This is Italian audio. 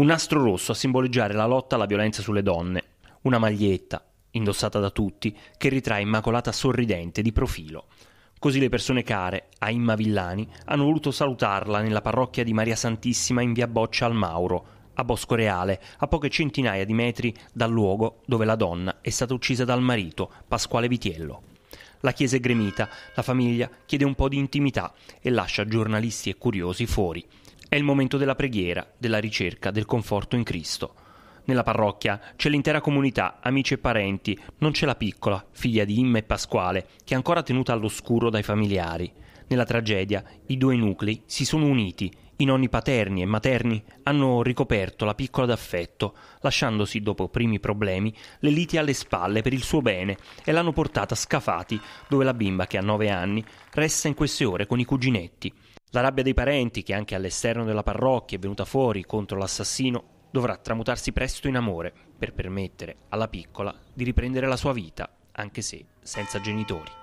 Un nastro rosso a simboleggiare la lotta alla violenza sulle donne. Una maglietta, indossata da tutti, che ritrae Immacolata sorridente di profilo. Così le persone care a Imma Villani hanno voluto salutarla nella parrocchia di Maria Santissima in via Boccia al Mauro, a Bosco Reale, a poche centinaia di metri dal luogo dove la donna è stata uccisa dal marito, Pasquale Vitiello. La chiesa è gremita, la famiglia chiede un po' di intimità e lascia giornalisti e curiosi fuori. È il momento della preghiera, della ricerca, del conforto in Cristo. Nella parrocchia c'è l'intera comunità, amici e parenti, non c'è la piccola, figlia di Imma e Pasquale, che è ancora tenuta all'oscuro dai familiari. Nella tragedia i due nuclei si sono uniti, i nonni paterni e materni hanno ricoperto la piccola d'affetto, lasciandosi dopo primi problemi le liti alle spalle per il suo bene e l'hanno portata a Scafati, dove la bimba che ha nove anni resta in queste ore con i cuginetti. La rabbia dei parenti, che anche all'esterno della parrocchia è venuta fuori contro l'assassino, dovrà tramutarsi presto in amore per permettere alla piccola di riprendere la sua vita, anche se senza genitori.